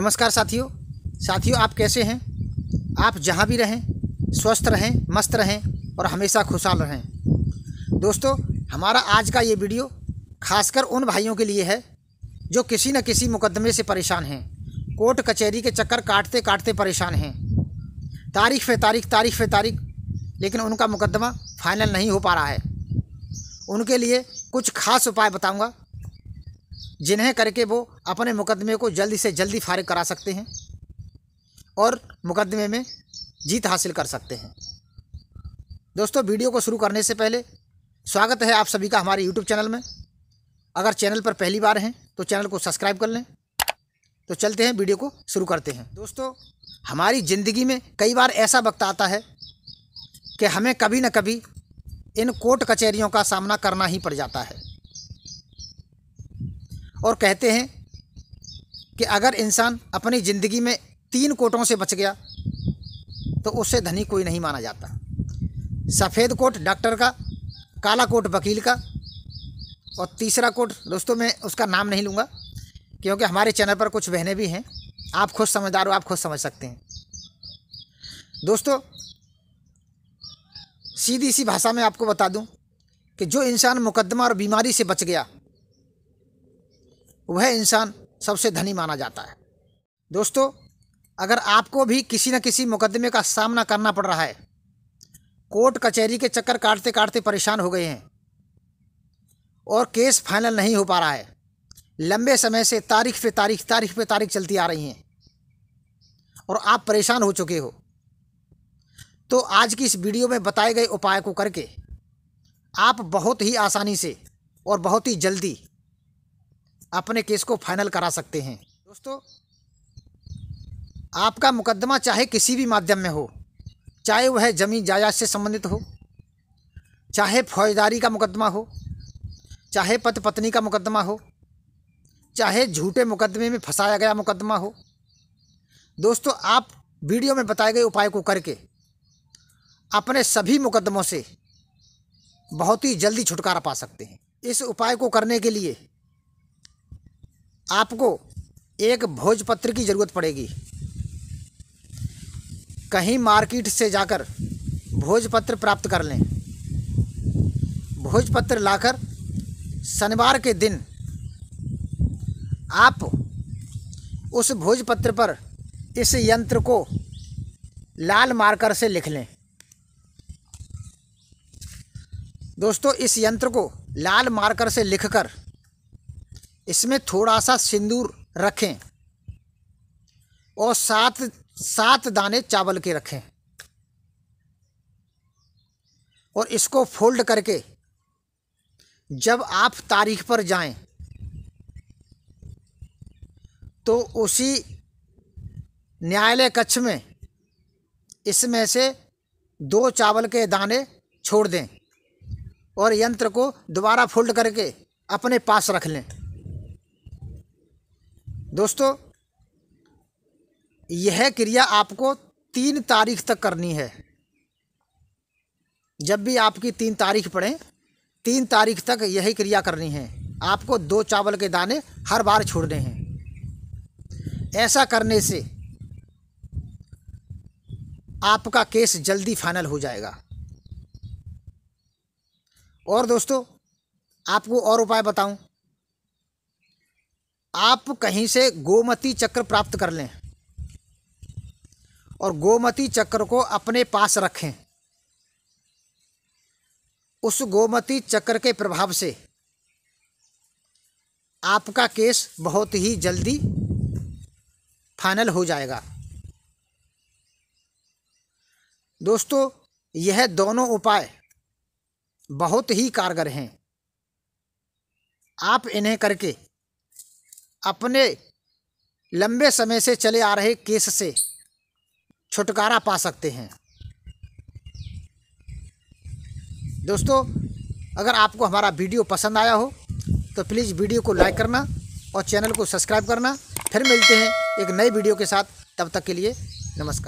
नमस्कार साथियों साथियों आप कैसे हैं आप जहाँ भी रहें स्वस्थ रहें मस्त रहें और हमेशा खुशहाल रहें दोस्तों हमारा आज का ये वीडियो खासकर उन भाइयों के लिए है जो किसी न किसी मुकदमे से परेशान हैं कोर्ट कचहरी के चक्कर काटते काटते परेशान हैं तारीख पे तारीख तारीख पे तारीख लेकिन उनका मुकदमा फाइनल नहीं हो पा रहा है उनके लिए कुछ खास उपाय बताऊँगा जिन्हें करके वो अपने मुकदमे को जल्दी से जल्दी फारिग करा सकते हैं और मुकदमे में जीत हासिल कर सकते हैं दोस्तों वीडियो को शुरू करने से पहले स्वागत है आप सभी का हमारे यूट्यूब चैनल में अगर चैनल पर पहली बार हैं तो चैनल को सब्सक्राइब कर लें तो चलते हैं वीडियो को शुरू करते हैं दोस्तों हमारी ज़िंदगी में कई बार ऐसा वक्त आता है कि हमें कभी न कभी इन कोर्ट कचहरियों का सामना करना ही पड़ जाता है और कहते हैं कि अगर इंसान अपनी ज़िंदगी में तीन कोटों से बच गया तो उससे धनी कोई नहीं माना जाता सफ़ेद कोट डॉक्टर का काला कोट वकील का और तीसरा कोट दोस्तों मैं उसका नाम नहीं लूँगा क्योंकि हमारे चैनल पर कुछ बहनें भी हैं आप खुद समझदार हो आप खुद समझ सकते हैं दोस्तों सीधी सी भाषा में आपको बता दूं कि जो इंसान मुकदमा और बीमारी से बच गया वह इंसान सबसे धनी माना जाता है दोस्तों अगर आपको भी किसी न किसी मुकदमे का सामना करना पड़ रहा है कोर्ट कचहरी के चक्कर काटते काटते परेशान हो गए हैं और केस फाइनल नहीं हो पा रहा है लंबे समय से तारीख पे तारीख तारीख पे तारीख चलती आ रही हैं और आप परेशान हो चुके हो तो आज की इस वीडियो में बताए गए उपाय को करके आप बहुत ही आसानी से और बहुत ही जल्दी अपने केस को फाइनल करा सकते हैं दोस्तों आपका मुकदमा चाहे किसी भी माध्यम में हो चाहे वह जमीन जायदाद से संबंधित हो चाहे फौजदारी का मुकदमा हो चाहे पति पत्नी का मुकदमा हो चाहे झूठे मुकदमे में फंसाया गया मुकदमा हो दोस्तों आप वीडियो में बताए गए उपाय को करके अपने सभी मुकदमों से बहुत ही जल्दी छुटकारा पा सकते हैं इस उपाय को करने के लिए आपको एक भोजपत्र की ज़रूरत पड़ेगी कहीं मार्केट से जाकर भोजपत्र प्राप्त कर लें भोजपत्र लाकर शनिवार के दिन आप उस भोजपत्र पर इस यंत्र को लाल मार्कर से लिख लें दोस्तों इस यंत्र को लाल मार्कर से लिखकर इसमें थोड़ा सा सिंदूर रखें और सात सात दाने चावल के रखें और इसको फोल्ड करके जब आप तारीख पर जाएं तो उसी न्यायालय कक्ष में इसमें से दो चावल के दाने छोड़ दें और यंत्र को दोबारा फोल्ड करके अपने पास रख लें दोस्तों यह क्रिया आपको तीन तारीख तक करनी है जब भी आपकी तीन तारीख पड़े तीन तारीख तक यही क्रिया करनी है आपको दो चावल के दाने हर बार छोड़ने हैं ऐसा करने से आपका केस जल्दी फाइनल हो जाएगा और दोस्तों आपको और उपाय बताऊं आप कहीं से गोमती चक्र प्राप्त कर लें और गोमती चक्र को अपने पास रखें उस गोमती चक्र के प्रभाव से आपका केस बहुत ही जल्दी फाइनल हो जाएगा दोस्तों यह दोनों उपाय बहुत ही कारगर हैं आप इन्हें करके अपने लंबे समय से चले आ रहे केस से छुटकारा पा सकते हैं दोस्तों अगर आपको हमारा वीडियो पसंद आया हो तो प्लीज़ वीडियो को लाइक करना और चैनल को सब्सक्राइब करना फिर मिलते हैं एक नए वीडियो के साथ तब तक के लिए नमस्कार